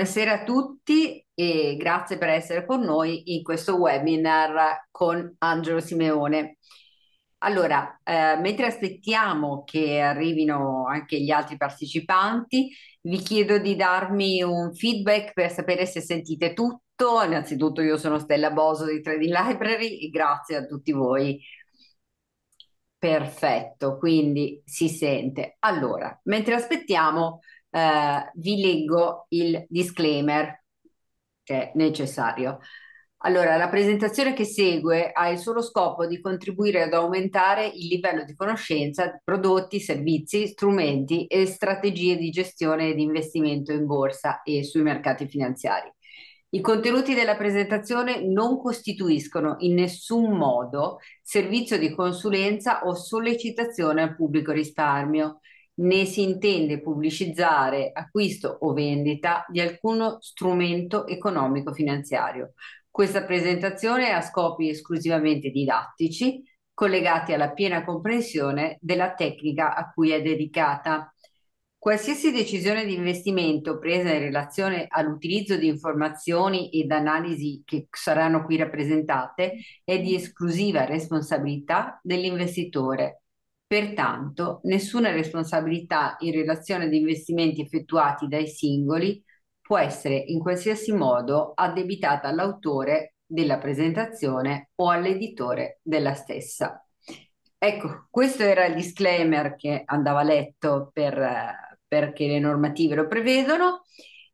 Buonasera a tutti e grazie per essere con noi in questo webinar con Angelo Simeone. Allora, eh, mentre aspettiamo che arrivino anche gli altri partecipanti, vi chiedo di darmi un feedback per sapere se sentite tutto. Innanzitutto io sono Stella Boso di Trading Library e grazie a tutti voi. Perfetto, quindi si sente. Allora, mentre aspettiamo eh, vi leggo il disclaimer che è necessario. Allora, la presentazione che segue ha il solo scopo di contribuire ad aumentare il livello di conoscenza di prodotti, servizi, strumenti e strategie di gestione e di investimento in borsa e sui mercati finanziari. I contenuti della presentazione non costituiscono in nessun modo servizio di consulenza o sollecitazione al pubblico risparmio né si intende pubblicizzare acquisto o vendita di alcuno strumento economico-finanziario. Questa presentazione ha scopi esclusivamente didattici, collegati alla piena comprensione della tecnica a cui è dedicata. Qualsiasi decisione di investimento presa in relazione all'utilizzo di informazioni ed analisi che saranno qui rappresentate è di esclusiva responsabilità dell'investitore Pertanto, nessuna responsabilità in relazione ad investimenti effettuati dai singoli può essere in qualsiasi modo addebitata all'autore della presentazione o all'editore della stessa. Ecco, questo era il disclaimer che andava letto per, perché le normative lo prevedono.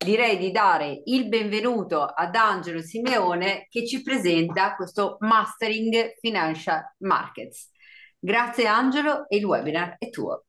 Direi di dare il benvenuto ad Angelo Simeone che ci presenta questo Mastering Financial Markets. Grazie Angelo e il webinar è tuo.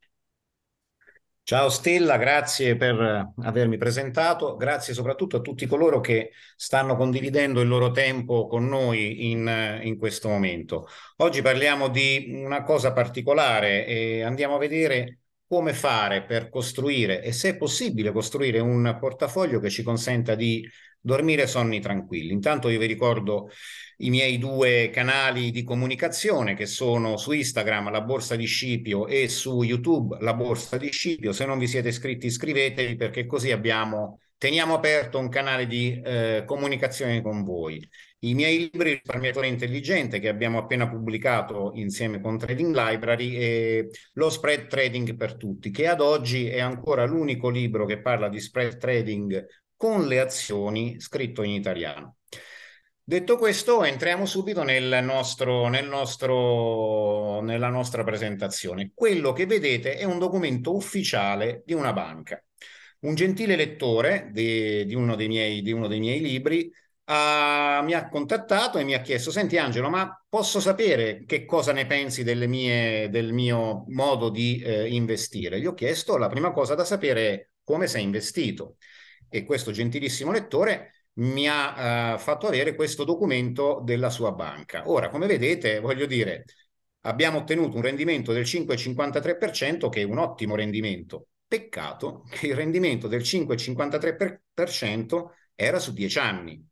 Ciao Stella, grazie per eh, avermi presentato, grazie soprattutto a tutti coloro che stanno condividendo il loro tempo con noi in, eh, in questo momento. Oggi parliamo di una cosa particolare e andiamo a vedere come fare per costruire e se è possibile costruire un portafoglio che ci consenta di dormire sonni tranquilli. Intanto io vi ricordo i miei due canali di comunicazione che sono su Instagram la borsa di Scipio e su YouTube la borsa di Scipio. Se non vi siete iscritti iscrivetevi perché così abbiamo, teniamo aperto un canale di eh, comunicazione con voi. I miei libri Risparmiatore Intelligente che abbiamo appena pubblicato insieme con Trading Library e Lo Spread Trading per Tutti, che ad oggi è ancora l'unico libro che parla di spread trading con le azioni scritto in italiano. Detto questo, entriamo subito nel nostro, nel nostro, nella nostra presentazione. Quello che vedete è un documento ufficiale di una banca. Un gentile lettore di, di, uno, dei miei, di uno, dei miei, libri ha, ah, mi ha contattato e mi ha chiesto, senti Angelo, ma posso sapere che cosa ne pensi mie, del mio modo di eh, investire? Gli ho chiesto, la prima cosa da sapere è come sei investito e questo gentilissimo lettore mi ha eh, fatto avere questo documento della sua banca. Ora, come vedete, voglio dire, abbiamo ottenuto un rendimento del 5,53% che è un ottimo rendimento. Peccato che il rendimento del 5,53% era su 10 anni.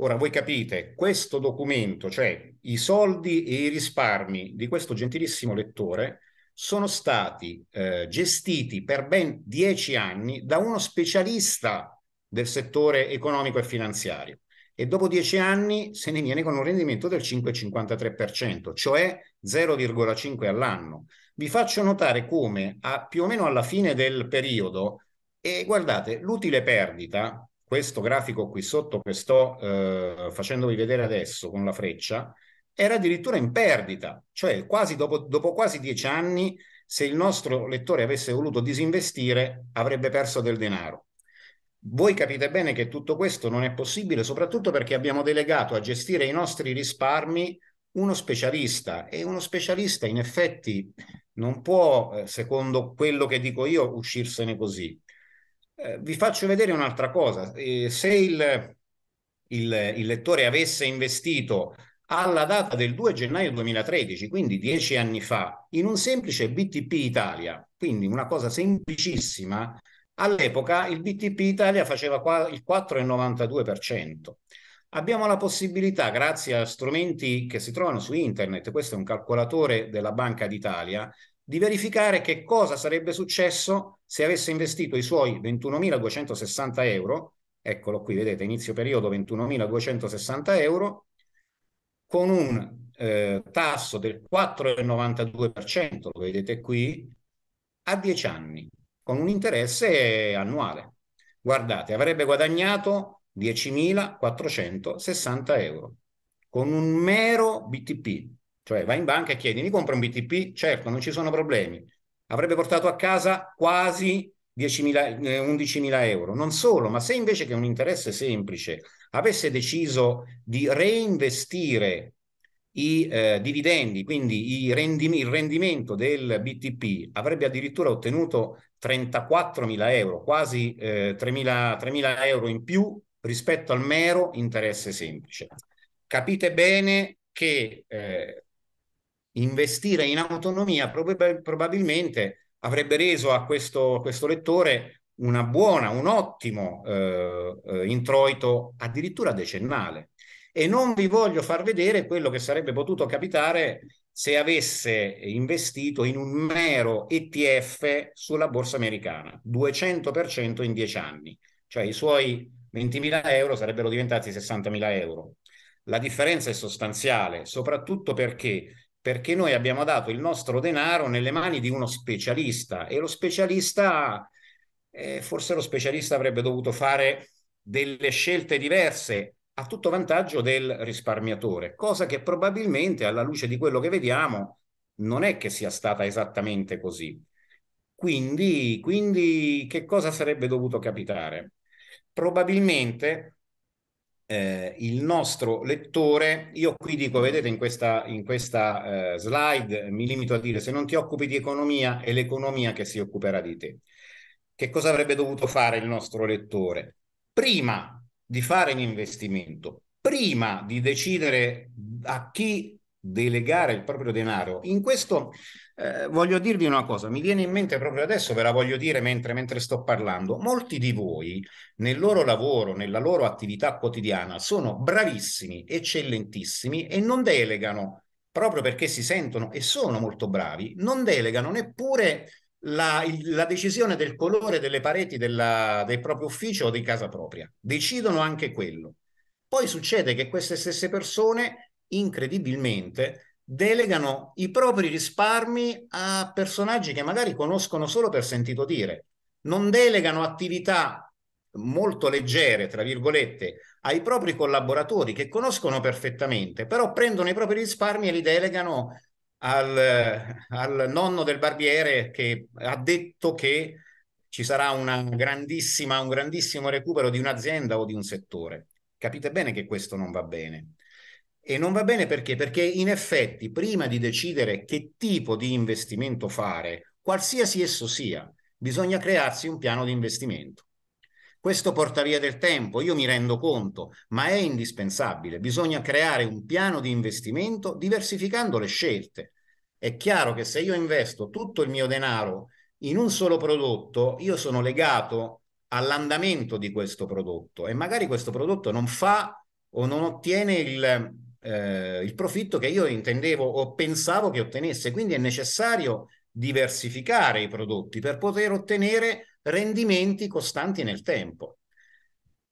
Ora voi capite, questo documento, cioè i soldi e i risparmi di questo gentilissimo lettore, sono stati eh, gestiti per ben dieci anni da uno specialista del settore economico e finanziario e dopo dieci anni se ne viene con un rendimento del 5,53%, cioè 0,5 all'anno. Vi faccio notare come a, più o meno alla fine del periodo, e guardate, l'utile perdita, questo grafico qui sotto che sto eh, facendovi vedere adesso con la freccia, era addirittura in perdita, cioè quasi dopo, dopo quasi dieci anni, se il nostro lettore avesse voluto disinvestire, avrebbe perso del denaro. Voi capite bene che tutto questo non è possibile, soprattutto perché abbiamo delegato a gestire i nostri risparmi uno specialista e uno specialista in effetti non può, eh, secondo quello che dico io, uscirsene così. Eh, vi faccio vedere un'altra cosa. Eh, se il, il, il lettore avesse investito alla data del 2 gennaio 2013, quindi dieci anni fa, in un semplice BTP Italia, quindi una cosa semplicissima, all'epoca il BTP Italia faceva il 4,92%. Abbiamo la possibilità, grazie a strumenti che si trovano su internet, questo è un calcolatore della Banca d'Italia, di verificare che cosa sarebbe successo se avesse investito i suoi 21.260 euro, eccolo qui, vedete, inizio periodo 21.260 euro, con un eh, tasso del 4,92%, lo vedete qui, a 10 anni, con un interesse annuale. Guardate, avrebbe guadagnato 10.460 euro con un mero BTP. Cioè vai in banca e chiedi, mi compro un BTP? Certo, non ci sono problemi. Avrebbe portato a casa quasi 10.000, 11.000 eh, euro. Non solo, ma se invece che un interesse semplice avesse deciso di reinvestire i eh, dividendi, quindi i rendim- il rendimento del BTP, avrebbe addirittura ottenuto 34.000 euro, quasi eh, 3.000, 3.000 euro in più rispetto al mero interesse semplice. Capite bene che eh, investire in autonomia prob- probabilmente avrebbe reso a questo, a questo lettore una buona, un ottimo eh, eh, introito addirittura decennale. E non vi voglio far vedere quello che sarebbe potuto capitare se avesse investito in un mero ETF sulla borsa americana, 200% in 10 anni, cioè i suoi 20.000 euro sarebbero diventati 60.000 euro. La differenza è sostanziale, soprattutto perché perché noi abbiamo dato il nostro denaro nelle mani di uno specialista e lo specialista, eh, forse lo specialista avrebbe dovuto fare delle scelte diverse a tutto vantaggio del risparmiatore, cosa che probabilmente alla luce di quello che vediamo non è che sia stata esattamente così. Quindi, quindi che cosa sarebbe dovuto capitare? Probabilmente eh, il nostro lettore, io qui dico, vedete in questa, in questa eh, slide, eh, mi limito a dire, se non ti occupi di economia è l'economia che si occuperà di te. Che cosa avrebbe dovuto fare il nostro lettore? Prima di fare un investimento, prima di decidere a chi delegare il proprio denaro. In questo eh, voglio dirvi una cosa, mi viene in mente proprio adesso, ve la voglio dire mentre, mentre sto parlando. Molti di voi nel loro lavoro, nella loro attività quotidiana, sono bravissimi, eccellentissimi e non delegano, proprio perché si sentono e sono molto bravi, non delegano neppure la, la, decisione del colore delle pareti della, del proprio ufficio o di casa propria. Decidono anche quello. Poi succede che queste stesse persone incredibilmente delegano i propri risparmi a personaggi che magari conoscono solo per sentito dire, non delegano attività molto leggere, tra virgolette, ai propri collaboratori che conoscono perfettamente, però prendono i propri risparmi e li delegano al, al nonno del barbiere che ha detto che ci sarà un grandissimo recupero di un'azienda o di un settore. Capite bene che questo non va bene. E non va bene perché? Perché in effetti prima di decidere che tipo di investimento fare, qualsiasi esso sia, bisogna crearsi un piano di investimento. Questo porta via del tempo, io mi rendo conto, ma è indispensabile. Bisogna creare un piano di investimento diversificando le scelte. È chiaro che se io investo tutto il mio denaro in un solo prodotto, io sono legato all'andamento di questo prodotto e magari questo prodotto non fa o non ottiene il, eh, il profitto che io intendevo o pensavo che ottenesse. Quindi è necessario diversificare i prodotti per poter ottenere rendimenti costanti nel tempo.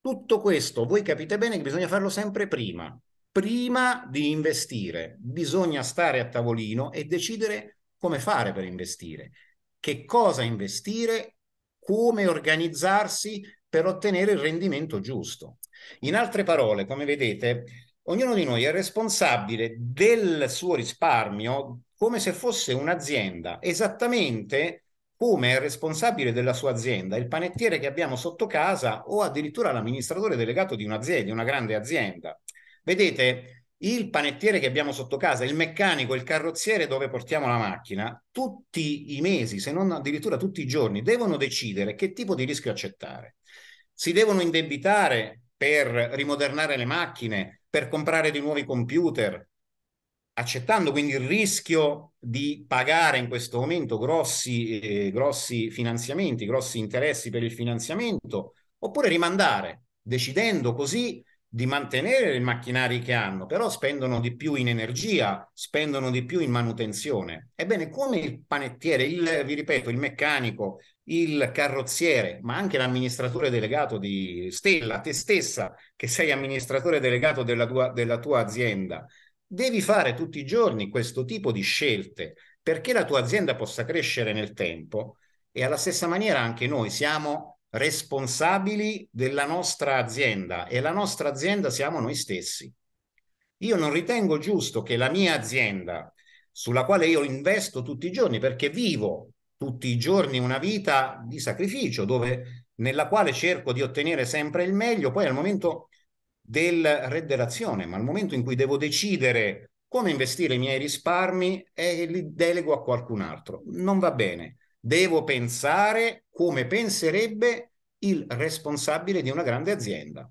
Tutto questo, voi capite bene che bisogna farlo sempre prima. Prima di investire bisogna stare a tavolino e decidere come fare per investire, che cosa investire, come organizzarsi per ottenere il rendimento giusto. In altre parole, come vedete, ognuno di noi è responsabile del suo risparmio come se fosse un'azienda, esattamente come è responsabile della sua azienda il panettiere che abbiamo sotto casa o addirittura l'amministratore delegato di un'azienda, di una grande azienda. Vedete, il panettiere che abbiamo sotto casa, il meccanico, il carrozziere dove portiamo la macchina, tutti i mesi, se non addirittura tutti i giorni, devono decidere che tipo di rischio accettare. Si devono indebitare per rimodernare le macchine, per comprare dei nuovi computer, accettando quindi il rischio di pagare in questo momento grossi, eh, grossi finanziamenti, grossi interessi per il finanziamento, oppure rimandare, decidendo così di mantenere i macchinari che hanno, però spendono di più in energia, spendono di più in manutenzione. Ebbene, come il panettiere, il, vi ripeto, il meccanico, il carrozziere, ma anche l'amministratore delegato di Stella, te stessa che sei amministratore delegato della tua, della tua azienda, devi fare tutti i giorni questo tipo di scelte perché la tua azienda possa crescere nel tempo e alla stessa maniera anche noi siamo responsabili della nostra azienda e la nostra azienda siamo noi stessi. Io non ritengo giusto che la mia azienda, sulla quale io investo tutti i giorni perché vivo tutti i giorni una vita di sacrificio dove, nella quale cerco di ottenere sempre il meglio, poi al momento del redderazione, ma al momento in cui devo decidere come investire i miei risparmi e li delego a qualcun altro. Non va bene. Devo pensare come penserebbe il responsabile di una grande azienda.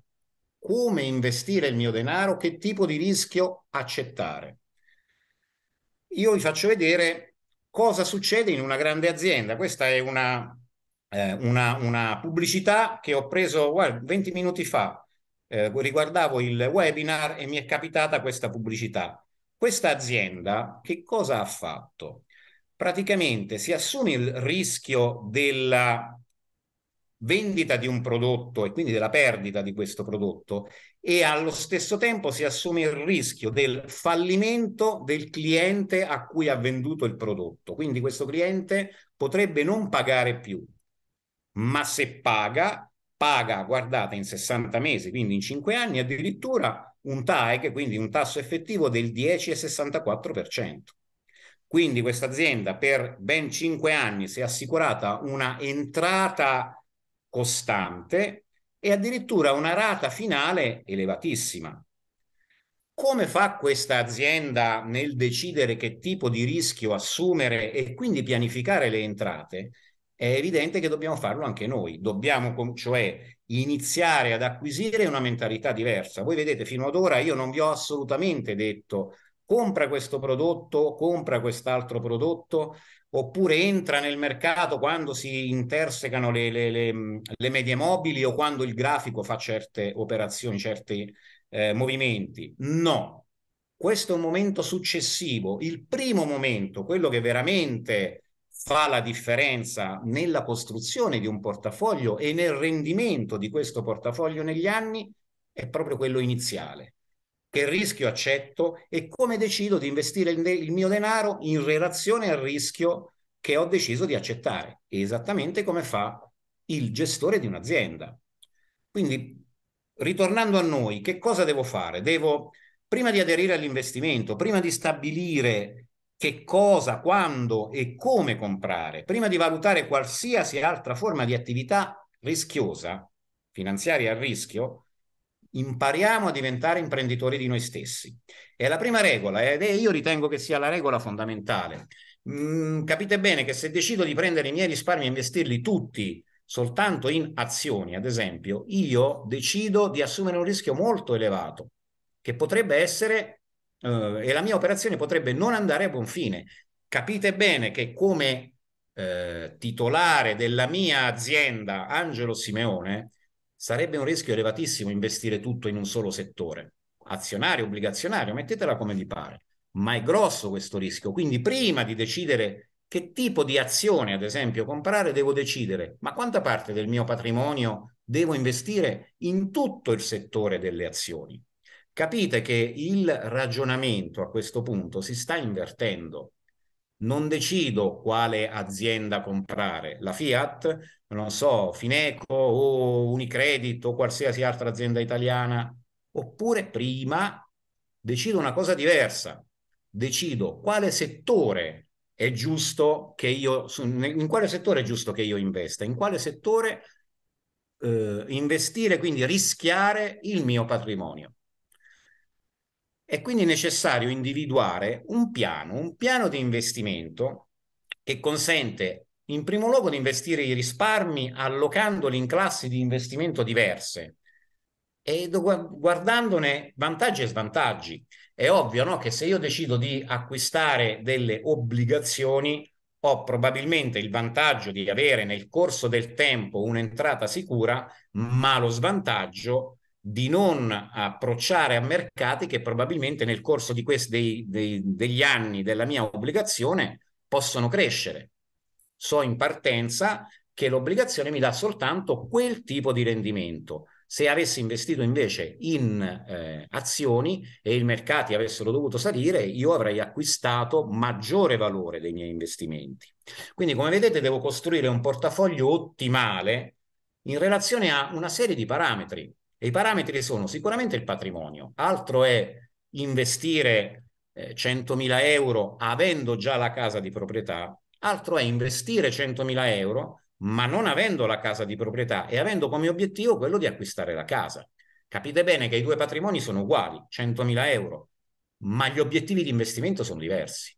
Come investire il mio denaro, che tipo di rischio accettare. Io vi faccio vedere cosa succede in una grande azienda. Questa è una, eh, una, una pubblicità che ho preso guarda, 20 minuti fa. Eh, riguardavo il webinar e mi è capitata questa pubblicità. Questa azienda che cosa ha fatto? Praticamente si assume il rischio della vendita di un prodotto e quindi della perdita di questo prodotto e allo stesso tempo si assume il rischio del fallimento del cliente a cui ha venduto il prodotto. Quindi questo cliente potrebbe non pagare più, ma se paga, paga, guardate, in 60 mesi, quindi in 5 anni addirittura un TAEC, quindi un tasso effettivo del 10,64%. Quindi questa azienda per ben 5 anni si è assicurata una entrata costante e addirittura una rata finale elevatissima. Come fa questa azienda nel decidere che tipo di rischio assumere e quindi pianificare le entrate? È evidente che dobbiamo farlo anche noi, dobbiamo cioè iniziare ad acquisire una mentalità diversa. Voi vedete, fino ad ora io non vi ho assolutamente detto compra questo prodotto, compra quest'altro prodotto oppure entra nel mercato quando si intersecano le, le, le, le medie mobili o quando il grafico fa certe operazioni, certi eh, movimenti. No, questo è un momento successivo. Il primo momento, quello che veramente fa la differenza nella costruzione di un portafoglio e nel rendimento di questo portafoglio negli anni, è proprio quello iniziale che rischio accetto e come decido di investire il, il mio denaro in relazione al rischio che ho deciso di accettare, esattamente come fa il gestore di un'azienda. Quindi, ritornando a noi, che cosa devo fare? Devo, prima di aderire all'investimento, prima di stabilire che cosa, quando e come comprare, prima di valutare qualsiasi altra forma di attività rischiosa, finanziaria a rischio, impariamo a diventare imprenditori di noi stessi. È la prima regola ed è, io ritengo che sia la regola fondamentale. Mm, capite bene che se decido di prendere i miei risparmi e investirli tutti soltanto in azioni, ad esempio, io decido di assumere un rischio molto elevato, che potrebbe essere, eh, e la mia operazione potrebbe non andare a buon fine. Capite bene che come eh, titolare della mia azienda, Angelo Simeone, sarebbe un rischio elevatissimo investire tutto in un solo settore, azionario, obbligazionario, mettetela come vi pare, ma è grosso questo rischio. Quindi prima di decidere che tipo di azione, ad esempio, comprare, devo decidere, ma quanta parte del mio patrimonio devo investire in tutto il settore delle azioni. Capite che il ragionamento a questo punto si sta invertendo non decido quale azienda comprare, la Fiat, non so, Fineco o Unicredit o qualsiasi altra azienda italiana, oppure prima decido una cosa diversa, decido quale settore è giusto che io, in quale settore è giusto che io investa, in quale settore eh, investire, quindi rischiare il mio patrimonio. È quindi necessario individuare un piano, un piano di investimento che consente in primo luogo di investire i risparmi allocandoli in classi di investimento diverse e guardandone vantaggi e svantaggi. È ovvio no? che se io decido di acquistare delle obbligazioni ho probabilmente il vantaggio di avere nel corso del tempo un'entrata sicura, ma lo svantaggio di non approcciare a mercati che probabilmente nel corso di questi, dei, dei, degli anni della mia obbligazione possono crescere. So in partenza che l'obbligazione mi dà soltanto quel tipo di rendimento. Se avessi investito invece in eh, azioni e i mercati avessero dovuto salire, io avrei acquistato maggiore valore dei miei investimenti. Quindi, come vedete, devo costruire un portafoglio ottimale in relazione a una serie di parametri e i parametri sono sicuramente il patrimonio, altro è investire eh, 100.000 euro avendo già la casa di proprietà, altro è investire 100.000 euro ma non avendo la casa di proprietà e avendo come obiettivo quello di acquistare la casa. Capite bene che i due patrimoni sono uguali, 100.000 euro, ma gli obiettivi di investimento sono diversi.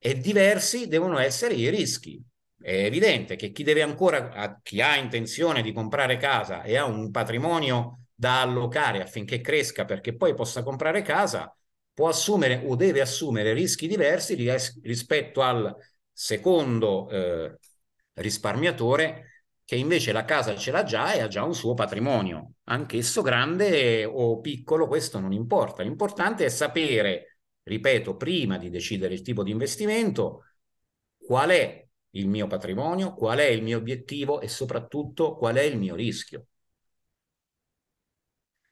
E diversi devono essere i rischi. È evidente che chi deve ancora, chi ha intenzione di comprare casa e ha un patrimonio da allocare affinché cresca perché poi possa comprare casa, può assumere o deve assumere rischi diversi rispetto al secondo eh, risparmiatore che invece la casa ce l'ha già e ha già un suo patrimonio, anch'esso grande o piccolo, questo non importa. L'importante è sapere, ripeto, prima di decidere il tipo di investimento, qual è il mio patrimonio, qual è il mio obiettivo e soprattutto qual è il mio rischio.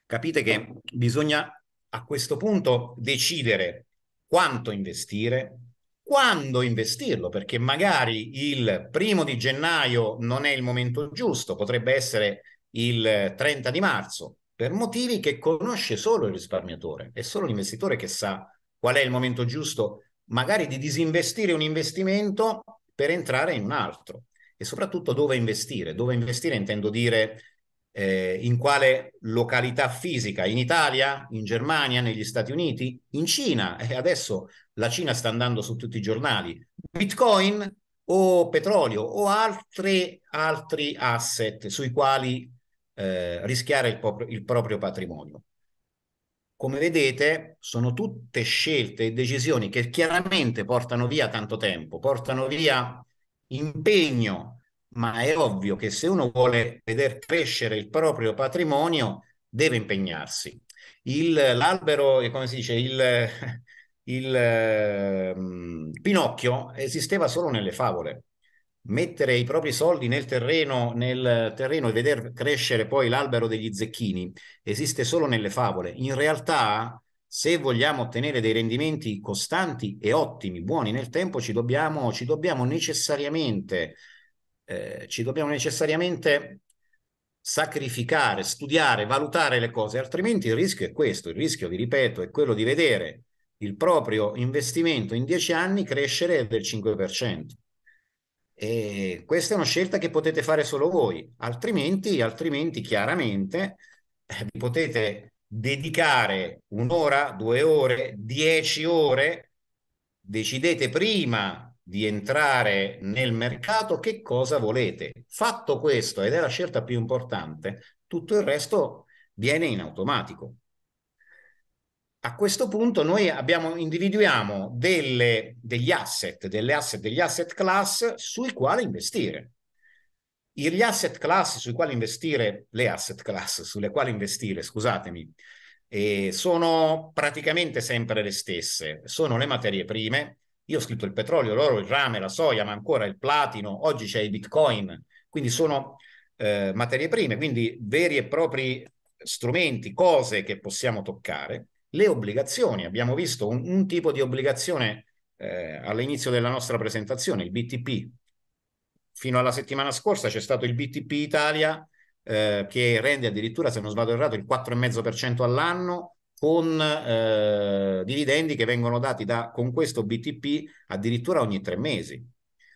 Capite che bisogna a questo punto decidere quanto investire, quando investirlo, perché magari il primo di gennaio non è il momento giusto, potrebbe essere il 30 di marzo, per motivi che conosce solo il risparmiatore, è solo l'investitore che sa qual è il momento giusto magari di disinvestire un investimento per entrare in un altro e soprattutto dove investire. Dove investire intendo dire eh, in quale località fisica, in Italia, in Germania, negli Stati Uniti, in Cina, e adesso la Cina sta andando su tutti i giornali, Bitcoin o petrolio o altri, altri asset sui quali eh, rischiare il, pop- il proprio patrimonio come vedete, sono tutte scelte e decisioni che chiaramente portano via tanto tempo, portano via impegno, ma è ovvio che se uno vuole vedere crescere il proprio patrimonio, deve impegnarsi. Il, l'albero, come si dice, il, il eh, Pinocchio esisteva solo nelle favole mettere i propri soldi nel terreno, nel terreno, e vedere crescere poi l'albero degli zecchini esiste solo nelle favole. In realtà, se vogliamo ottenere dei rendimenti costanti e ottimi, buoni nel tempo, ci dobbiamo, ci dobbiamo necessariamente, eh, ci dobbiamo necessariamente sacrificare, studiare, valutare le cose, altrimenti il rischio è questo, il rischio, vi ripeto, è quello di vedere il proprio investimento in dieci anni crescere del 5%. E questa è una scelta che potete fare solo voi, altrimenti, altrimenti chiaramente eh, potete dedicare un'ora, due ore, dieci ore, decidete prima di entrare nel mercato che cosa volete. Fatto questo, ed è la scelta più importante, tutto il resto viene in automatico a questo punto noi abbiamo, individuiamo delle, degli asset, delle asset, degli asset class sui quali investire. Gli asset class sui quali investire, le asset class sulle quali investire, scusatemi, eh, sono praticamente sempre le stesse. Sono le materie prime. Io ho scritto il petrolio, l'oro, il rame, la soia, ma ancora il platino. Oggi c'è il bitcoin. Quindi sono eh, materie prime, quindi veri e propri strumenti, cose che possiamo toccare le obbligazioni. Abbiamo visto un, un tipo di obbligazione eh, all'inizio della nostra presentazione, il BTP. Fino alla settimana scorsa c'è stato il BTP Italia eh, che rende addirittura, se non sbaglio errato, il 4,5% all'anno con eh, dividendi che vengono dati da, con questo BTP addirittura ogni tre mesi.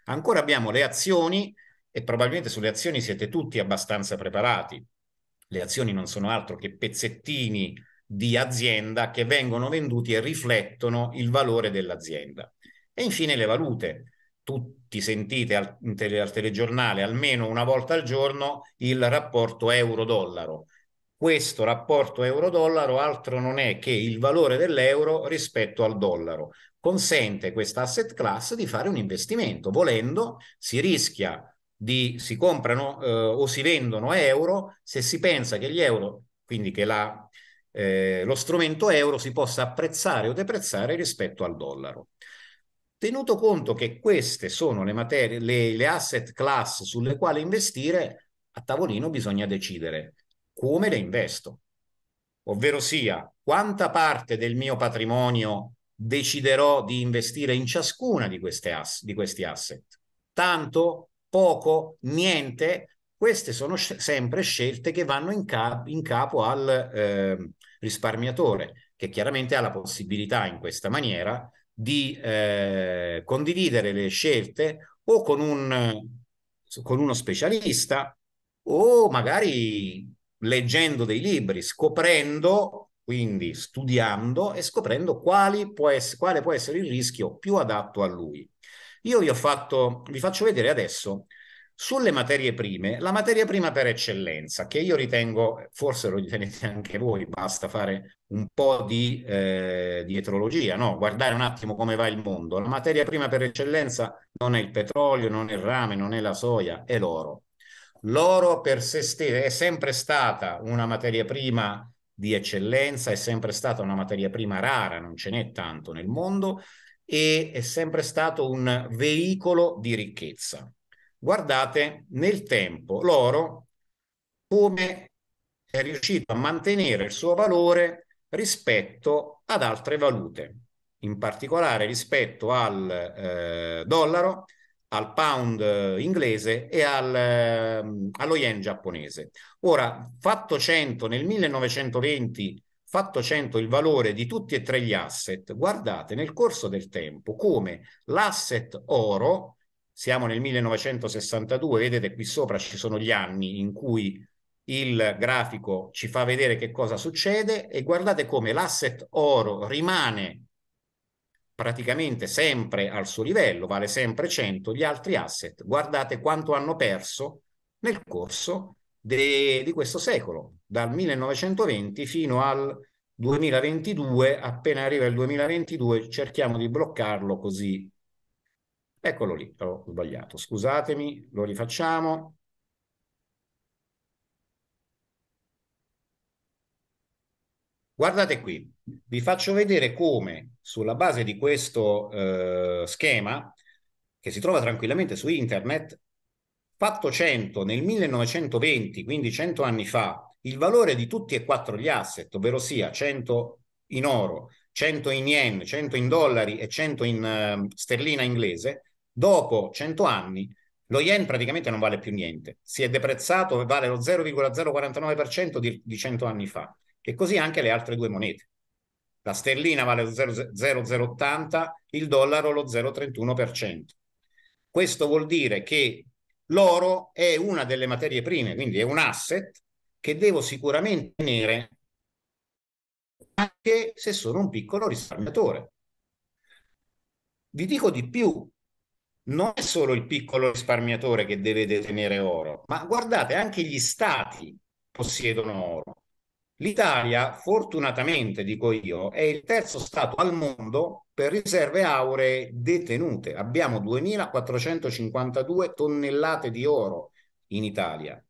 Ancora abbiamo le azioni e probabilmente sulle azioni siete tutti abbastanza preparati. Le azioni non sono altro che pezzettini di azienda che vengono venduti e riflettono il valore dell'azienda. E infine le valute. Tutti sentite al, tele, al telegiornale almeno una volta al giorno il rapporto euro-dollaro. Questo rapporto euro-dollaro altro non è che il valore dell'euro rispetto al dollaro. Consente questa asset class di fare un investimento. Volendo, si rischia di si comprano eh, o si vendono euro se si pensa che gli euro, quindi che la, eh, lo strumento euro si possa apprezzare o deprezzare rispetto al dollaro. Tenuto conto che queste sono le, materie, le, le asset class sulle quali investire, a tavolino bisogna decidere come le investo, ovvero sia quanta parte del mio patrimonio deciderò di investire in ciascuna di, ass- di questi asset. Tanto, poco, niente, queste sono sempre scelte che vanno in, cap- in capo al, eh, risparmiatore che chiaramente ha la possibilità in questa maniera di eh, condividere le scelte o con, un, con uno specialista o magari leggendo dei libri, scoprendo quindi studiando e scoprendo può essere, quale può essere il rischio più adatto a lui. Io vi, ho fatto, vi faccio vedere adesso sulle materie prime, la materia prima per eccellenza, che io ritengo, forse lo ritenete anche voi, basta fare un po' di eh, dietrologia, no? guardare un attimo come va il mondo. La materia prima per eccellenza non è il petrolio, non è il rame, non è la soia, è l'oro. L'oro per se stesso è sempre stata una materia prima di eccellenza, è sempre stata una materia prima rara, non ce n'è tanto nel mondo, e è sempre stato un veicolo di ricchezza guardate nel tempo l'oro come è riuscito a mantenere il suo valore rispetto ad altre valute, in particolare rispetto al eh, dollaro, al pound eh, inglese e al, eh, allo yen giapponese. Ora, fatto 100 nel 1920, fatto 100 il valore di tutti e tre gli asset, guardate nel corso del tempo come l'asset oro siamo nel 1962, vedete qui sopra ci sono gli anni in cui il grafico ci fa vedere che cosa succede e guardate come l'asset oro rimane praticamente sempre al suo livello, vale sempre 100, gli altri asset, guardate quanto hanno perso nel corso de, di questo secolo, dal 1920 fino al 2022, appena arriva il 2022 cerchiamo di bloccarlo così Eccolo lì, ho sbagliato. Scusatemi, lo rifacciamo. Guardate qui, vi faccio vedere come sulla base di questo eh, schema, che si trova tranquillamente su internet, fatto 100 nel 1920, quindi 100 anni fa, il valore di tutti e quattro gli asset, ovvero sia 100 in oro, 100 in yen, 100 in dollari e 100 in uh, sterlina inglese, Dopo 100 anni lo yen praticamente non vale più niente, si è deprezzato e vale lo 0,049% di, di 100 anni fa e così anche le altre due monete. La sterlina vale lo 0,080, il dollaro lo 0,31%. Questo vuol dire che l'oro è una delle materie prime, quindi è un asset che devo sicuramente tenere anche se sono un piccolo risparmiatore. Vi dico di più, non è solo il piccolo risparmiatore che deve detenere oro, ma guardate, anche gli stati possiedono oro. L'Italia, fortunatamente, dico io, è il terzo stato al mondo per riserve auree detenute. Abbiamo 2.452 tonnellate di oro in Italia.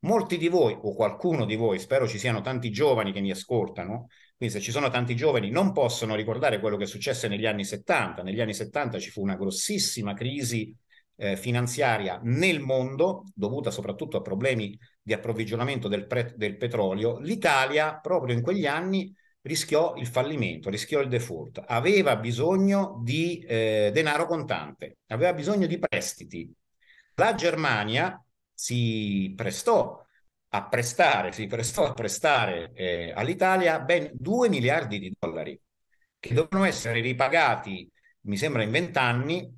Molti di voi, o qualcuno di voi, spero ci siano tanti giovani che mi ascoltano, quindi se ci sono tanti giovani non possono ricordare quello che successe negli anni 70, negli anni 70 ci fu una grossissima crisi eh, finanziaria nel mondo, dovuta soprattutto a problemi di approvvigionamento del, pre- del petrolio, l'Italia proprio in quegli anni rischiò il fallimento, rischiò il default, aveva bisogno di eh, denaro contante, aveva bisogno di prestiti. La Germania si prestò a prestare, si prestò a prestare eh, all'Italia ben 2 miliardi di dollari che devono essere ripagati, mi sembra in 20 anni,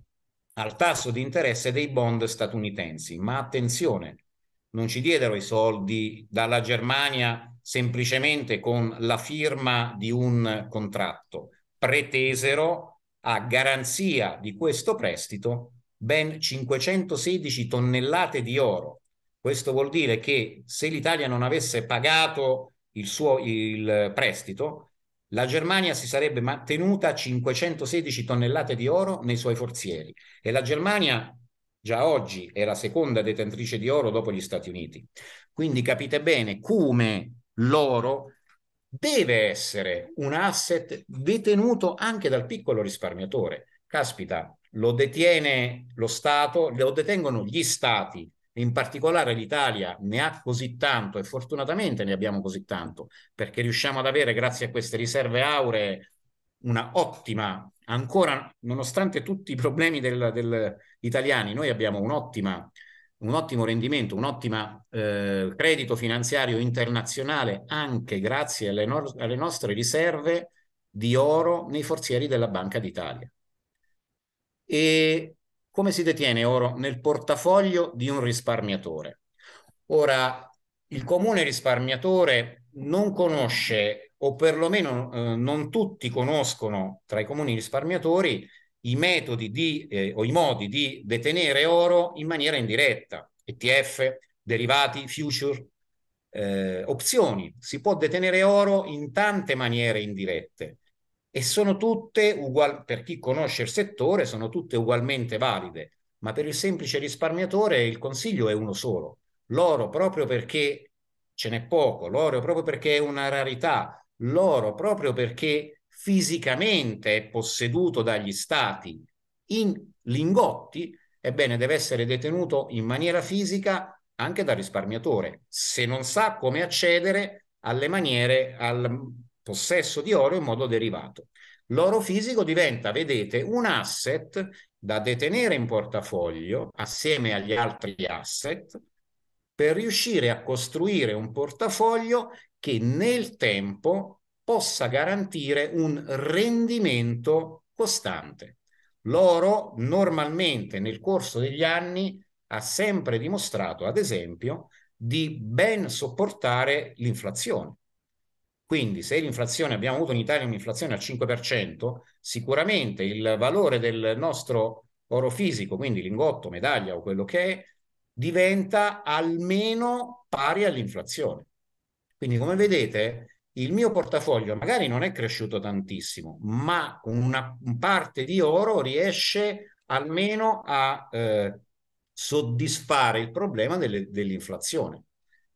al tasso di interesse dei bond statunitensi. Ma attenzione, non ci diedero i soldi dalla Germania semplicemente con la firma di un contratto, pretesero a garanzia di questo prestito ben 516 tonnellate di oro questo vuol dire che se l'Italia non avesse pagato il suo il prestito, la Germania si sarebbe mantenuta 516 tonnellate di oro nei suoi forzieri e la Germania già oggi è la seconda detentrice di oro dopo gli Stati Uniti. Quindi capite bene come l'oro deve essere un asset detenuto anche dal piccolo risparmiatore. Caspita, lo detiene lo Stato, lo detengono gli Stati in particolare l'Italia ne ha così tanto e fortunatamente ne abbiamo così tanto, perché riusciamo ad avere, grazie a queste riserve auree, una ottima, ancora nonostante tutti i problemi del, del italiani, noi abbiamo un'ottima, un ottimo rendimento, un ottimo eh, credito finanziario internazionale, anche grazie alle, no alle nostre riserve di oro nei forzieri della Banca d'Italia. E come si detiene oro nel portafoglio di un risparmiatore. Ora, il comune risparmiatore non conosce, o perlomeno eh, non tutti conoscono tra i comuni risparmiatori, i metodi di, eh, o i modi di detenere oro in maniera indiretta, ETF, derivati, future, eh, opzioni. Si può detenere oro in tante maniere indirette e sono tutte uguali, per chi conosce il settore, sono tutte ugualmente valide, ma per il semplice risparmiatore il consiglio è uno solo. L'oro proprio perché ce n'è poco, l'oro proprio perché è una rarità, l'oro proprio perché fisicamente è posseduto dagli stati in lingotti, ebbene deve essere detenuto in maniera fisica anche dal risparmiatore, se non sa come accedere alle maniere, al possesso di oro in modo derivato. L'oro fisico diventa, vedete, un asset da detenere in portafoglio assieme agli altri asset per riuscire a costruire un portafoglio che nel tempo possa garantire un rendimento costante. L'oro normalmente nel corso degli anni ha sempre dimostrato, ad esempio, di ben sopportare l'inflazione. Quindi se l'inflazione, abbiamo avuto in Italia un'inflazione al 5%, sicuramente il valore del nostro oro fisico, quindi lingotto, medaglia o quello che è, diventa almeno pari all'inflazione. Quindi come vedete il mio portafoglio magari non è cresciuto tantissimo, ma una parte di oro riesce almeno a eh, soddisfare il problema delle, dell'inflazione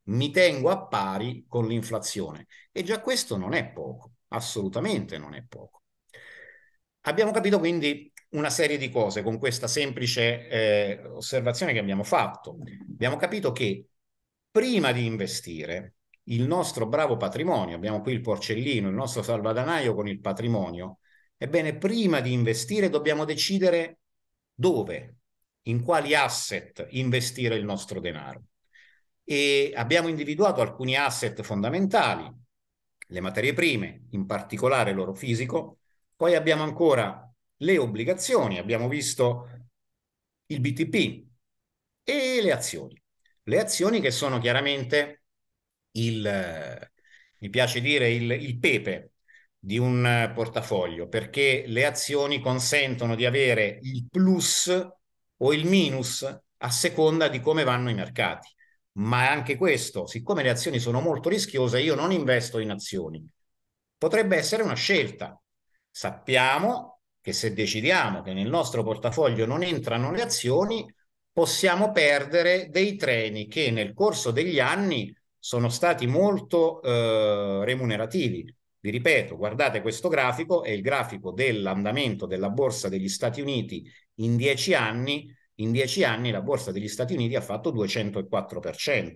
mi tengo a pari con l'inflazione. E già questo non è poco, assolutamente non è poco. Abbiamo capito quindi una serie di cose con questa semplice eh, osservazione che abbiamo fatto. Abbiamo capito che prima di investire il nostro bravo patrimonio, abbiamo qui il porcellino, il nostro salvadanaio con il patrimonio, ebbene prima di investire dobbiamo decidere dove, in quali asset investire il nostro denaro e abbiamo individuato alcuni asset fondamentali, le materie prime, in particolare il l'oro fisico, poi abbiamo ancora le obbligazioni, abbiamo visto il BTP e le azioni. Le azioni che sono chiaramente il, mi piace dire, il, il pepe di un portafoglio, perché le azioni consentono di avere il plus o il minus a seconda di come vanno i mercati ma anche questo, siccome le azioni sono molto rischiose, io non investo in azioni. Potrebbe essere una scelta. Sappiamo che se decidiamo che nel nostro portafoglio non entrano le azioni, possiamo perdere dei treni che nel corso degli anni sono stati molto eh, remunerativi. Vi ripeto, guardate questo grafico, è il grafico dell'andamento della borsa degli Stati Uniti in dieci anni in dieci anni la borsa degli Stati Uniti ha fatto 204%.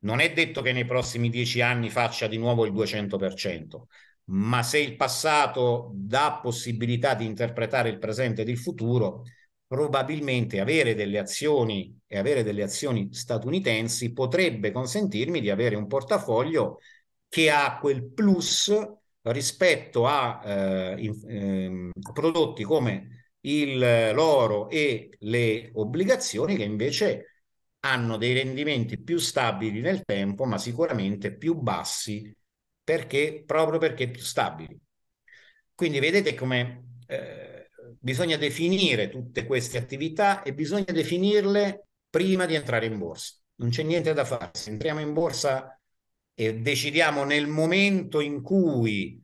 Non è detto che nei prossimi dieci anni faccia di nuovo il 200%, ma se il passato dà possibilità di interpretare il presente ed il futuro, probabilmente avere delle azioni e avere delle azioni statunitensi potrebbe consentirmi di avere un portafoglio che ha quel plus rispetto a eh, in, eh, prodotti come il, eh, l'oro e le obbligazioni che invece hanno dei rendimenti più stabili nel tempo, ma sicuramente più bassi perché, proprio perché più stabili. Quindi vedete come eh, bisogna definire tutte queste attività e bisogna definirle prima di entrare in borsa. Non c'è niente da fare. Se entriamo in borsa e decidiamo nel momento in cui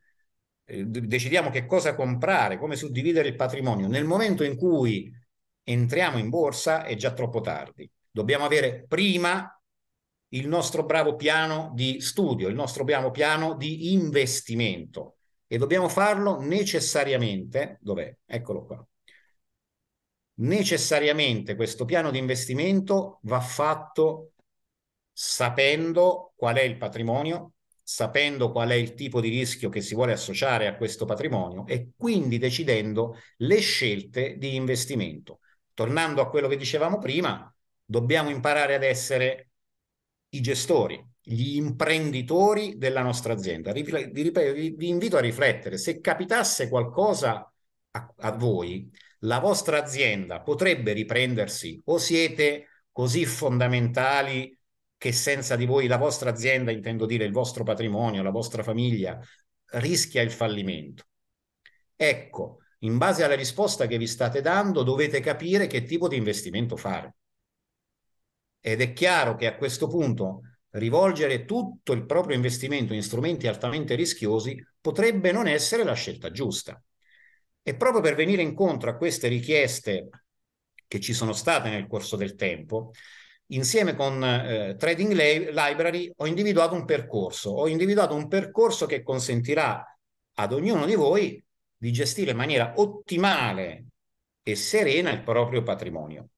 eh, decidiamo che cosa comprare, come suddividere il patrimonio, nel momento in cui entriamo in borsa è già troppo tardi. Dobbiamo avere prima il nostro bravo piano di studio, il nostro bravo piano di investimento e dobbiamo farlo necessariamente, dov'è? Eccolo qua. Necessariamente questo piano di investimento va fatto sapendo qual è il patrimonio, sapendo qual è il tipo di rischio che si vuole associare a questo patrimonio e quindi decidendo le scelte di investimento. Tornando a quello che dicevamo prima, dobbiamo imparare ad essere i gestori, gli imprenditori della nostra azienda. Vi, vi, vi invito a riflettere, se capitasse qualcosa a, a voi, la vostra azienda potrebbe riprendersi o siete così fondamentali che senza di voi la vostra azienda, intendo dire il vostro patrimonio, la vostra famiglia, rischia il fallimento. Ecco, in base alla risposta che vi state dando, dovete capire che tipo di investimento fare. Ed è chiaro che a questo punto rivolgere tutto il proprio investimento in strumenti altamente rischiosi potrebbe non essere la scelta giusta. E proprio per venire incontro a queste richieste che ci sono state nel corso del tempo, insieme con eh, Trading Library ho individuato un percorso, ho individuato un percorso che consentirà ad ognuno di voi di gestire in maniera ottimale e serena il proprio patrimonio.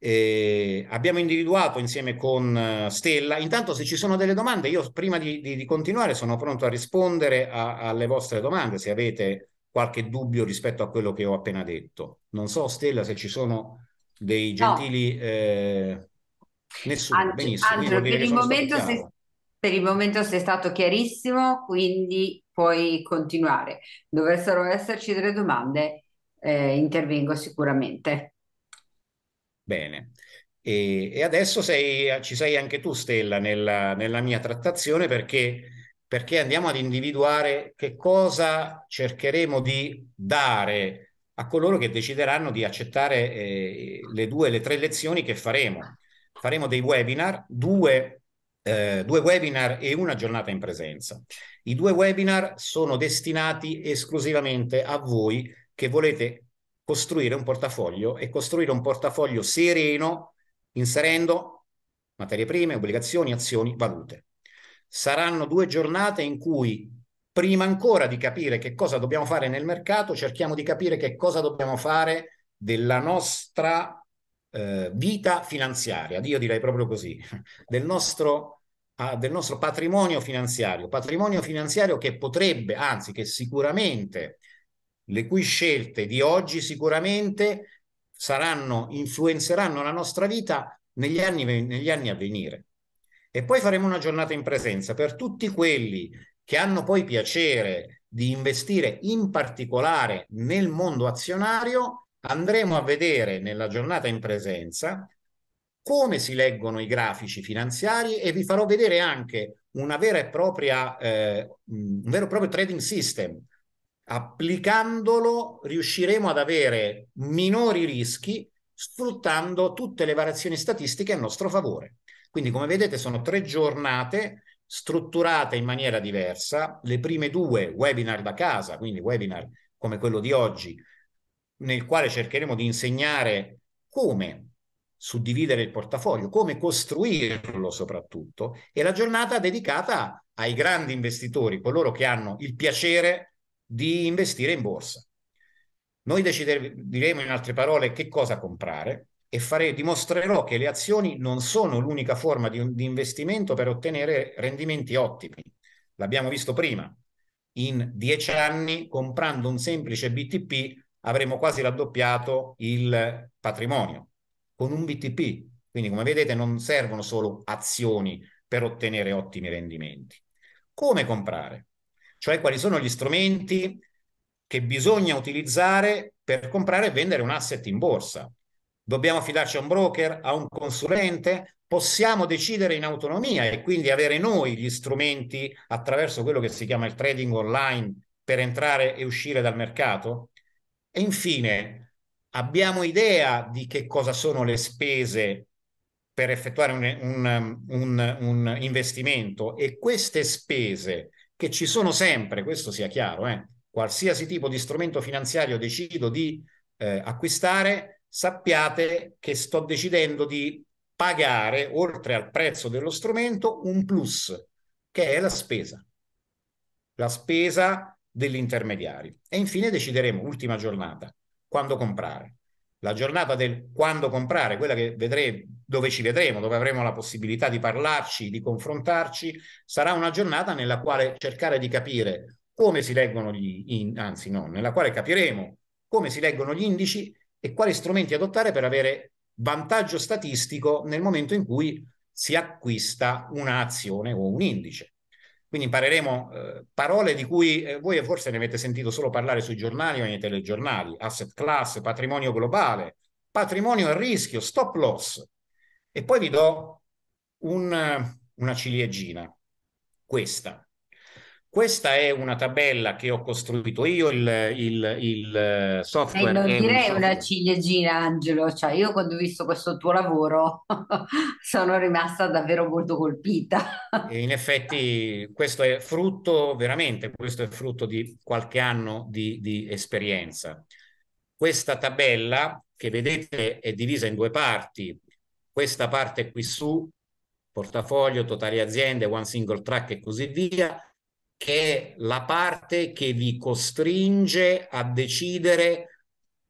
E abbiamo individuato insieme con eh, Stella. Intanto, se ci sono delle domande, io prima di, di, di continuare sono pronto a rispondere a, alle vostre domande se avete qualche dubbio rispetto a quello che ho appena detto. Non so, Stella, se ci sono dei gentili... No. Eh, nessuno, Angelo, benissimo. Angelo, per, il momento sei, per il momento sei stato chiarissimo, quindi puoi continuare. Dovessero esserci delle domande, eh, intervengo sicuramente. Bene. E, e adesso sei, ci sei anche tu, Stella, nella, nella mia trattazione perché perché andiamo ad individuare che cosa cercheremo di dare a coloro che decideranno di accettare eh, le due, le tre lezioni che faremo. Faremo dei webinar, due, eh, due webinar e una giornata in presenza. I due webinar sono destinati esclusivamente a voi che volete costruire un portafoglio e costruire un portafoglio sereno inserendo materie prime, obbligazioni, azioni, valute. Saranno due giornate in cui prima ancora di capire che cosa dobbiamo fare nel mercato, cerchiamo di capire che cosa dobbiamo fare della nostra eh, vita finanziaria, io direi proprio così, del nostro, ah, del nostro patrimonio finanziario, patrimonio finanziario che potrebbe, anzi che sicuramente, le cui scelte di oggi sicuramente saranno, influenzeranno la nostra vita negli anni, negli anni a venire. E poi faremo una giornata in presenza per tutti quelli che hanno poi piacere di investire in particolare nel mondo azionario, andremo a vedere nella giornata in presenza come si leggono i grafici finanziari e vi farò vedere anche una vera e propria, eh, un vero e proprio trading system. Applicandolo riusciremo ad avere minori rischi sfruttando tutte le variazioni statistiche a nostro favore. Quindi, come vedete, sono tre giornate strutturate in maniera diversa. Le prime due, webinar da casa, quindi webinar come quello di oggi, nel quale cercheremo di insegnare come suddividere il portafoglio, come costruirlo soprattutto, e la giornata dedicata ai grandi investitori, coloro che hanno il piacere di investire in borsa. Noi decideremo in altre parole che cosa comprare, e fare, dimostrerò che le azioni non sono l'unica forma di, di investimento per ottenere rendimenti ottimi. L'abbiamo visto prima. In dieci anni, comprando un semplice BTP, avremo quasi raddoppiato il patrimonio con un BTP. Quindi, come vedete, non servono solo azioni per ottenere ottimi rendimenti. Come comprare? Cioè, quali sono gli strumenti che bisogna utilizzare per comprare e vendere un asset in borsa? Dobbiamo affidarci a un broker, a un consulente? Possiamo decidere in autonomia e quindi avere noi gli strumenti attraverso quello che si chiama il trading online per entrare e uscire dal mercato? E infine, abbiamo idea di che cosa sono le spese per effettuare un, un, un, un investimento e queste spese che ci sono sempre, questo sia chiaro, eh, qualsiasi tipo di strumento finanziario decido di eh, acquistare, sappiate che sto decidendo di pagare, oltre al prezzo dello strumento, un plus, che è la spesa. La spesa dell'intermediario. E infine decideremo, ultima giornata, quando comprare. La giornata del quando comprare, quella che vedremo, dove ci vedremo, dove avremo la possibilità di parlarci, di confrontarci, sarà una giornata nella quale cercare di capire come si leggono gli, in, anzi no, nella quale capiremo come si leggono gli indici e quali strumenti adottare per avere vantaggio statistico nel momento in cui si acquista un'azione o un indice. Quindi impareremo eh, parole di cui eh, voi forse ne avete sentito solo parlare sui giornali o nei telegiornali, asset class, patrimonio globale, patrimonio a rischio, stop loss. E poi vi do un, una ciliegina, questa. Questa è una tabella che ho costruito io, il, il, il eh, eh, software. Eh, non direi un una ciliegina, Angelo. Cioè, io quando ho visto questo tuo lavoro sono rimasta davvero molto colpita. E in effetti, questo è frutto, veramente, questo è frutto di qualche anno di, di esperienza. Questa tabella, che vedete, è divisa in due parti. Questa parte qui su, portafoglio, totali aziende, one single track e così via che è la parte che vi costringe a decidere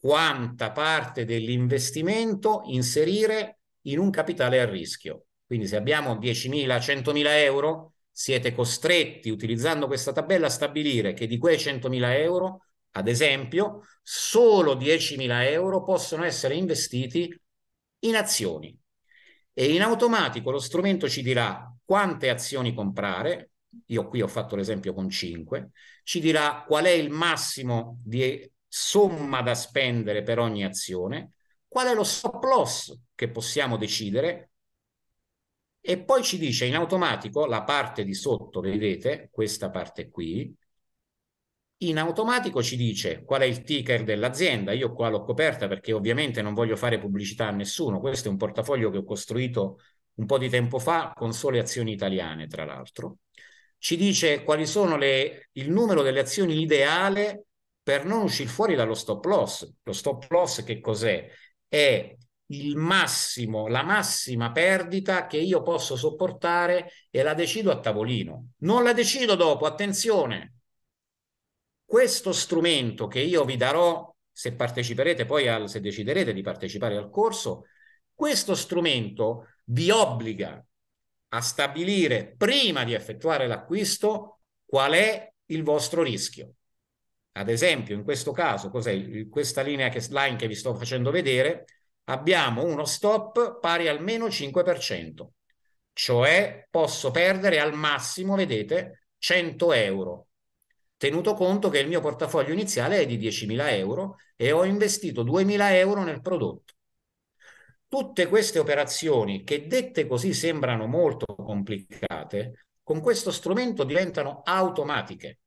quanta parte dell'investimento inserire in un capitale a rischio. Quindi se abbiamo 10.000, 100.000 euro, siete costretti, utilizzando questa tabella, a stabilire che di quei 100.000 euro, ad esempio, solo 10.000 euro possono essere investiti in azioni. E in automatico lo strumento ci dirà quante azioni comprare, io qui ho fatto l'esempio con 5, ci dirà qual è il massimo di somma da spendere per ogni azione, qual è lo stop loss che possiamo decidere e poi ci dice in automatico la parte di sotto, vedete, questa parte qui, in automatico ci dice qual è il ticker dell'azienda. Io qua l'ho coperta perché ovviamente non voglio fare pubblicità a nessuno. Questo è un portafoglio che ho costruito un po' di tempo fa con sole azioni italiane, tra l'altro ci dice quali sono le, il numero delle azioni ideale per non uscire fuori dallo stop loss. Lo stop loss che cos'è? È il massimo, la massima perdita che io posso sopportare e la decido a tavolino. Non la decido dopo, attenzione. Questo strumento che io vi darò se parteciperete poi al se deciderete di partecipare al corso, questo strumento vi obbliga a stabilire prima di effettuare l'acquisto qual è il vostro rischio. Ad esempio, in questo caso, cos'è questa linea che, line che vi sto facendo vedere? Abbiamo uno stop pari almeno 5%, cioè posso perdere al massimo, vedete, 100 euro tenuto conto che il mio portafoglio iniziale è di 10.000 euro e ho investito 2.000 euro nel prodotto. Tutte queste operazioni, che dette così sembrano molto complicate, con questo strumento diventano automatiche.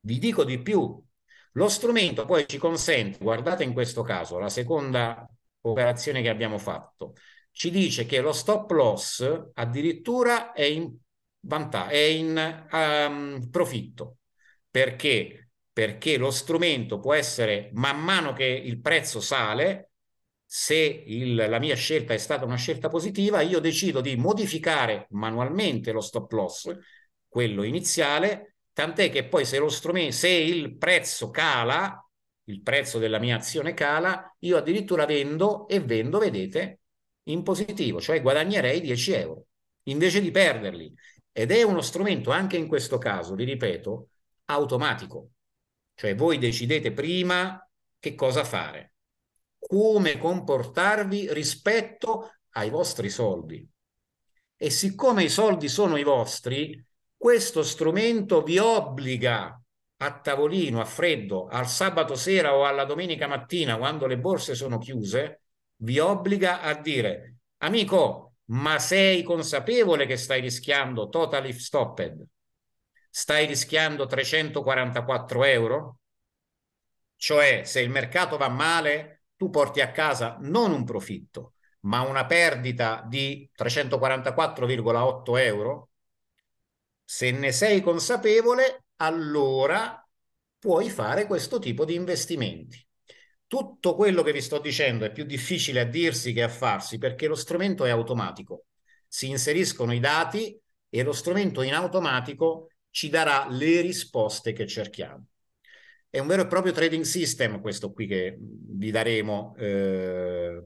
Vi dico di più, lo strumento poi ci consente, guardate in questo caso la seconda operazione che abbiamo fatto, ci dice che lo stop loss addirittura è in, vanta- è in um, profitto. Perché? Perché lo strumento può essere, man mano che il prezzo sale, se il, la mia scelta è stata una scelta positiva, io decido di modificare manualmente lo stop loss, quello iniziale, tant'è che poi se, se il prezzo cala, il prezzo della mia azione cala, io addirittura vendo e vendo, vedete, in positivo, cioè guadagnerei 10 euro invece di perderli. Ed è uno strumento anche in questo caso, vi ripeto, automatico. Cioè voi decidete prima che cosa fare come comportarvi rispetto ai vostri soldi. E siccome i soldi sono i vostri, questo strumento vi obbliga a tavolino, a freddo, al sabato sera o alla domenica mattina, quando le borse sono chiuse, vi obbliga a dire, amico, ma sei consapevole che stai rischiando totally stopped? Stai rischiando 344 euro? Cioè, se il mercato va male, tu porti a casa non un profitto, ma una perdita di 344,8 euro, se ne sei consapevole, allora puoi fare questo tipo di investimenti. Tutto quello che vi sto dicendo è più difficile a dirsi che a farsi perché lo strumento è automatico. Si inseriscono i dati e lo strumento in automatico ci darà le risposte che cerchiamo. È un vero e proprio trading system questo qui che vi daremo eh,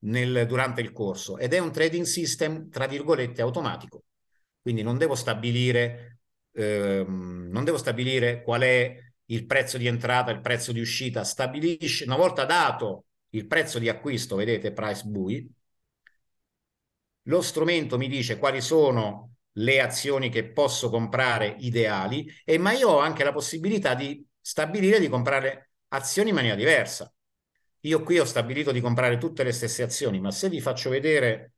nel, durante il corso ed è un trading system, tra virgolette, automatico. Quindi non devo stabilire, ehm, non devo stabilire qual è il prezzo di entrata, il prezzo di uscita, stabilisce una volta dato il prezzo di acquisto, vedete price buy lo strumento mi dice quali sono le azioni che posso comprare ideali e ma io ho anche la possibilità di stabilire di comprare azioni in maniera diversa. Io qui ho stabilito di comprare tutte le stesse azioni, ma se vi faccio vedere,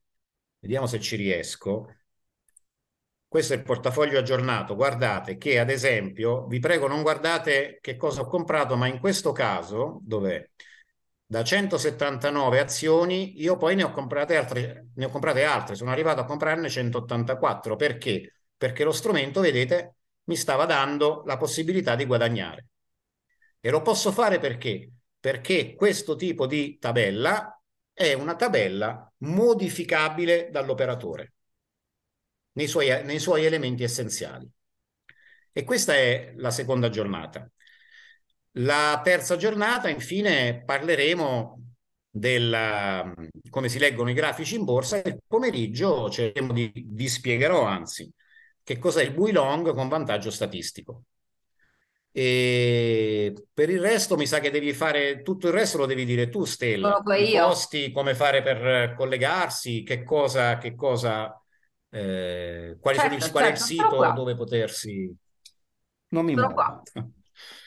vediamo se ci riesco, questo è il portafoglio aggiornato, guardate che ad esempio, vi prego non guardate che cosa ho comprato, ma in questo caso, dov'è? Da 179 azioni, io poi ne ho comprate altre, ne ho comprate altre, sono arrivato a comprarne 184, perché? Perché lo strumento, vedete, mi stava dando la possibilità di guadagnare. E lo posso fare perché? Perché questo tipo di tabella è una tabella modificabile dall'operatore nei suoi, nei suoi elementi essenziali. E questa è la seconda giornata. La terza giornata, infine, parleremo del come si leggono i grafici in borsa e pomeriggio cercheremo di vi spiegherò anzi che cos'è il buy long con vantaggio statistico. E per il resto mi sa che devi fare tutto il resto lo devi dire tu, Stella. I costi, come fare per collegarsi, che cosa, che cosa eh, quali certo, sono, certo, qual è il certo, sito dove potersi. Non mi Qua.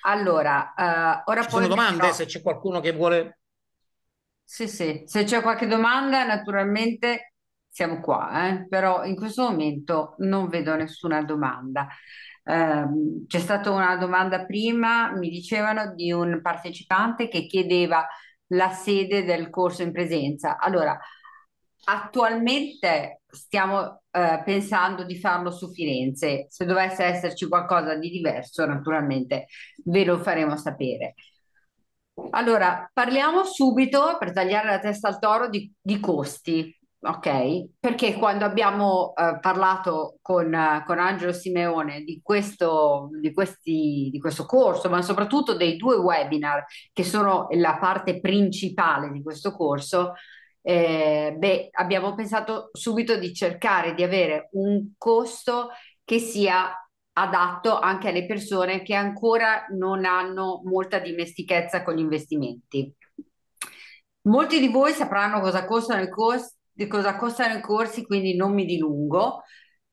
Allora, uh, ora Ci poi sono domande se c'è qualcuno che vuole. Sì, sì, se c'è qualche domanda, naturalmente siamo qua, eh? però in questo momento non vedo nessuna domanda. Ehm, c'è stata una domanda prima, mi dicevano, di un partecipante che chiedeva la sede del corso in presenza. Allora, attualmente stiamo eh, pensando di farlo su Firenze, se dovesse esserci qualcosa di diverso naturalmente ve lo faremo sapere. Allora, parliamo subito, per tagliare la testa al toro, di, di costi. Ok, perché quando abbiamo eh, parlato con, con, Angelo Simeone di questo, di, questi, di questo, corso, ma soprattutto dei due webinar che sono la parte principale di questo corso, eh, beh, abbiamo pensato subito di cercare di avere un costo che sia adatto anche alle persone che ancora non hanno molta dimestichezza con gli investimenti. Molti di voi sapranno cosa costano i corsi di cosa costano i corsi, quindi non mi dilungo,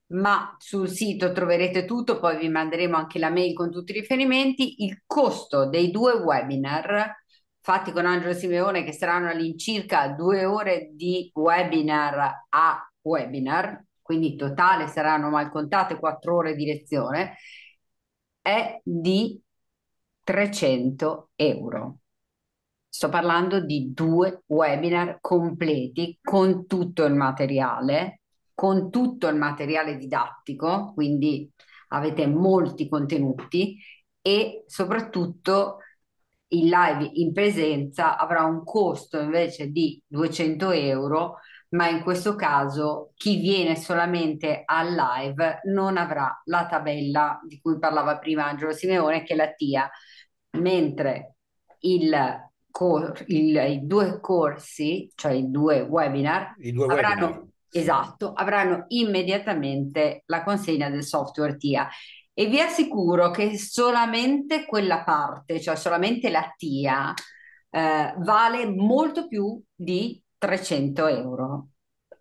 ma sul sito troverete tutto, poi vi manderemo anche la mail con tutti i riferimenti. Il costo dei due webinar fatti con Angelo Simeone, che saranno all'incirca due ore di webinar a webinar, quindi in totale saranno mal contate quattro ore di lezione, è di 300 euro. Sto parlando di due webinar completi con tutto il materiale, con tutto il materiale didattico, quindi avete molti contenuti e soprattutto il live in presenza avrà un costo invece di 200 euro, ma in questo caso chi viene solamente al live non avrà la tabella di cui parlava prima Angelo Simeone, che è la TIA, mentre il cor- il, i due corsi, cioè i due webinar, I due webinar. Avranno, esatto, avranno immediatamente la consegna del software TIA. E vi assicuro che solamente quella parte, cioè solamente la TIA, eh, vale molto più di 300 euro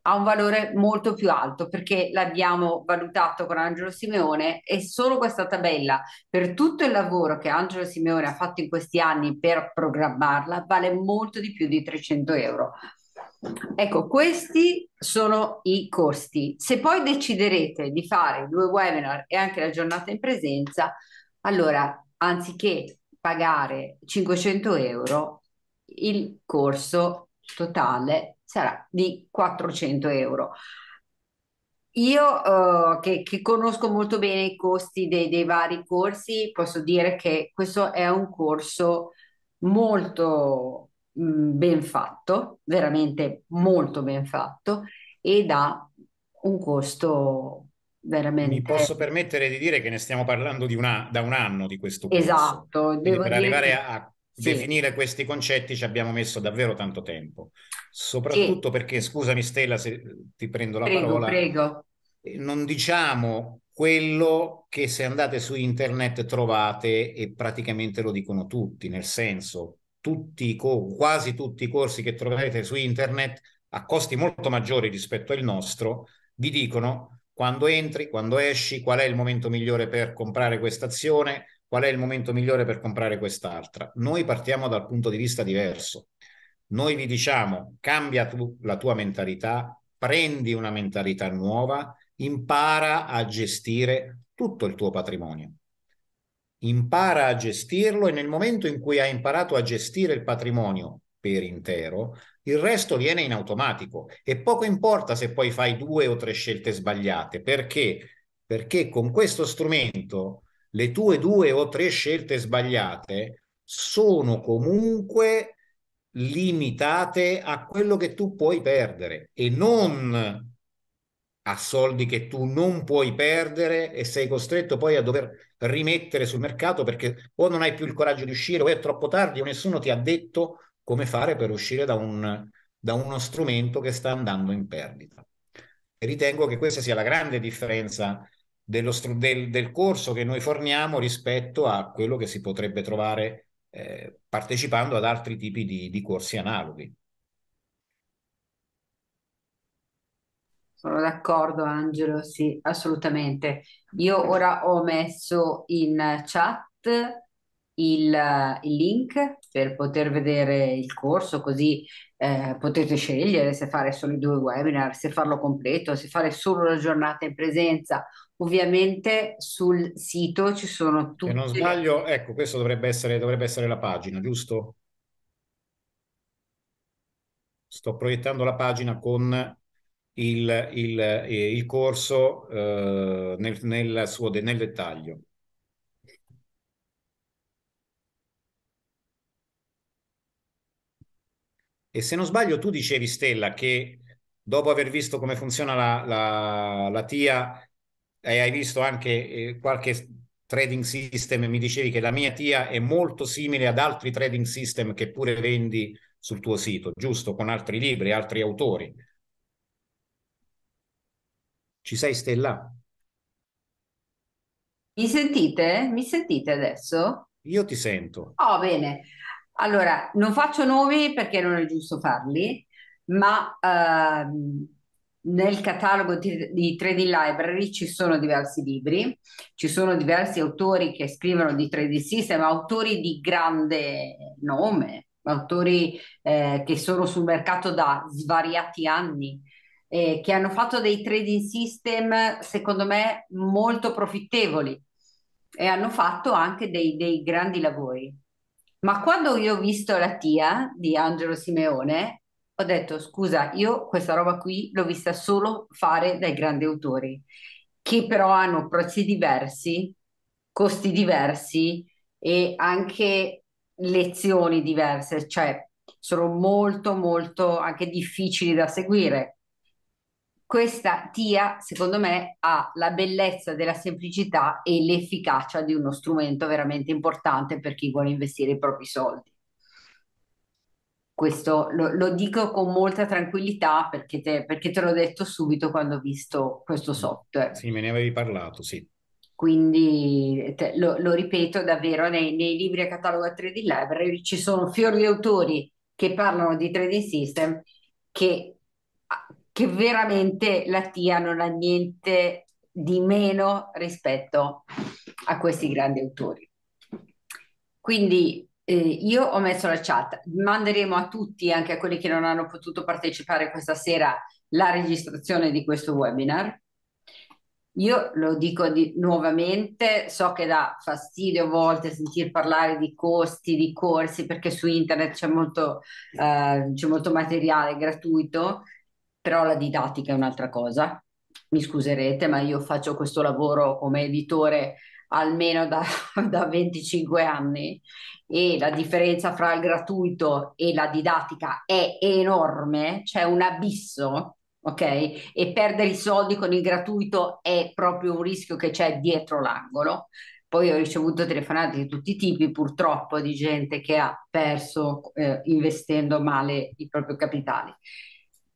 ha un valore molto più alto perché l'abbiamo valutato con Angelo Simeone e solo questa tabella, per tutto il lavoro che Angelo Simeone ha fatto in questi anni per programmarla, vale molto di più di 300 euro. Ecco, questi sono i costi. Se poi deciderete di fare due webinar e anche la giornata in presenza, allora anziché pagare 500 euro, il corso totale sarà di 400 euro. Io eh, che, che, conosco molto bene i costi dei, dei, vari corsi, posso dire che questo è un corso molto mm, ben fatto, veramente molto ben fatto ed ha un costo veramente... Mi posso permettere di dire che ne stiamo parlando una, da un anno di questo corso. Esatto. devo per dire... arrivare a sì. definire questi concetti ci abbiamo messo davvero tanto tempo, soprattutto sì. perché, scusami Stella se eh, ti prendo la prego, parola, prego. Eh, non diciamo quello che se andate su internet trovate e praticamente lo dicono tutti, nel senso tutti quasi tutti i corsi che troverete su internet a costi molto maggiori rispetto al nostro vi dicono quando entri, quando esci, qual è il momento migliore per comprare questa azione, qual è il momento migliore per comprare quest'altra. Noi partiamo dal punto di vista diverso. Noi vi diciamo cambia tu la tua mentalità, prendi una mentalità nuova, impara a gestire tutto il tuo patrimonio. Impara a gestirlo e nel momento in cui hai imparato a gestire il patrimonio per intero, il resto viene in automatico e poco importa se poi fai due o tre scelte sbagliate, perché? Perché con questo strumento le tue due o tre scelte sbagliate sono comunque limitate a quello che tu puoi perdere e non a soldi che tu non puoi perdere e sei costretto poi a dover rimettere sul mercato perché o non hai più il coraggio di uscire o è troppo tardi o nessuno ti ha detto come fare per uscire da, un, da uno strumento che sta andando in perdita. E ritengo che questa sia la grande differenza dello, del, del, corso che noi forniamo rispetto a quello che si potrebbe trovare eh, partecipando ad altri tipi di, di corsi analoghi. Sono d'accordo Angelo, sì, assolutamente. Io ora ho messo in chat il, il link per poter vedere il corso, così eh, potete scegliere se fare solo i due webinar, se farlo completo, se fare solo la giornata in presenza. Ovviamente sul sito ci sono tutti. Se non sbaglio, ecco, questa dovrebbe essere, dovrebbe essere la pagina, giusto? Sto proiettando la pagina con il, il, eh, il corso eh, nel, nel, suo, nel dettaglio. E se non sbaglio, tu dicevi, Stella, che dopo aver visto come funziona la, la, la TIA, e hai visto anche eh, qualche trading system, mi dicevi che la mia TIA è molto simile ad altri trading system che pure vendi sul tuo sito, giusto? Con altri libri, altri autori. Ci sei, Stella? Mi sentite? Mi sentite adesso? Io ti sento. Oh, bene. Allora, non faccio nomi perché non è giusto farli, ma ehm, nel catalogo di, di Trading Library ci sono diversi libri, ci sono diversi autori che scrivono di trading system, autori di grande nome, autori eh, che sono sul mercato da svariati anni, eh, che hanno fatto dei trading system, secondo me, molto profittevoli e hanno fatto anche dei, dei grandi lavori. Ma quando io ho visto la TIA di Angelo Simeone, ho detto scusa, io questa roba qui l'ho vista solo fare dai grandi autori, che però hanno prezzi diversi, costi diversi e anche lezioni diverse, cioè sono molto molto anche difficili da seguire. Questa TIA, secondo me, ha la bellezza della semplicità e l'efficacia di uno strumento veramente importante per chi vuole investire i propri soldi. Questo lo, lo dico con molta tranquillità perché te, perché te l'ho detto subito quando ho visto questo software. Sì, me ne avevi parlato, sì. Quindi te, lo, lo, ripeto davvero, nei, nei libri a catalogo a 3D library ci sono fior di autori che parlano di trading system che che veramente la TIA non ha niente di meno rispetto a questi grandi autori. Quindi eh, io ho messo la chat, manderemo a tutti, anche a quelli che non hanno potuto partecipare questa sera, la registrazione di questo webinar. Io lo dico di, nuovamente, so che dà fastidio a volte sentir parlare di costi, di corsi, perché su internet c'è molto, eh, c'è molto materiale gratuito, però la didattica è un'altra cosa. Mi scuserete, ma io faccio questo lavoro come editore almeno da, da 25 anni e la differenza fra il gratuito e la didattica è enorme, c'è un abisso ok? E perdere i soldi con il gratuito è proprio un rischio che c'è dietro l'angolo. Poi ho ricevuto telefonate di tutti i tipi, purtroppo, di gente che ha perso eh, investendo male i propri capitali.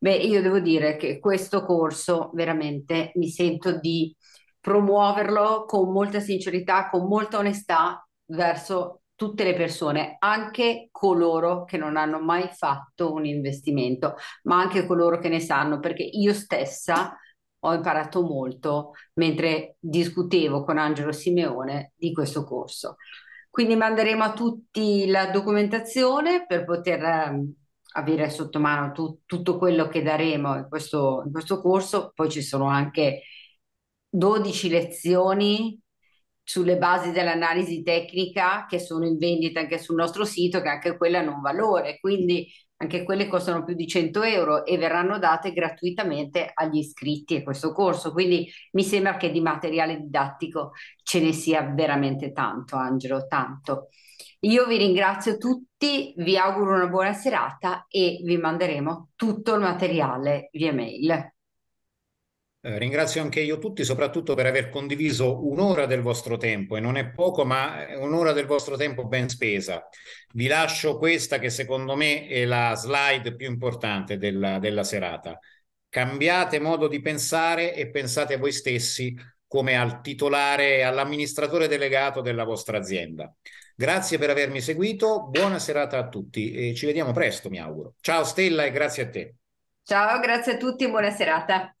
Beh, io devo dire che questo corso veramente mi sento di promuoverlo con molta sincerità, con molta onestà verso tutte le persone, anche coloro che non hanno mai fatto un investimento, ma anche coloro che ne sanno, perché io stessa ho imparato molto mentre discutevo con Angelo Simeone di questo corso. Quindi manderemo a tutti la documentazione per poter ehm, avere sotto mano tu, tutto quello che daremo in questo, in questo corso, poi ci sono anche 12 lezioni sulle basi dell'analisi tecnica che sono in vendita anche sul nostro sito, che anche quella hanno un valore, quindi anche quelle costano più di 100 euro e verranno date gratuitamente agli iscritti a questo corso. Quindi mi sembra che di materiale didattico ce ne sia veramente tanto, Angelo, tanto. Io vi ringrazio tutti, vi auguro una buona serata e vi manderemo tutto il materiale via mail. Eh, ringrazio anche io tutti, soprattutto per aver condiviso un'ora del vostro tempo, e non è poco, ma un'ora del vostro tempo ben spesa. Vi lascio questa che secondo me è la slide più importante della, della serata. Cambiate modo di pensare e pensate voi stessi come al titolare e all'amministratore delegato della vostra azienda. Grazie per avermi seguito, buona serata a tutti e ci vediamo presto, mi auguro. Ciao Stella e grazie a te. Ciao, grazie a tutti e buona serata.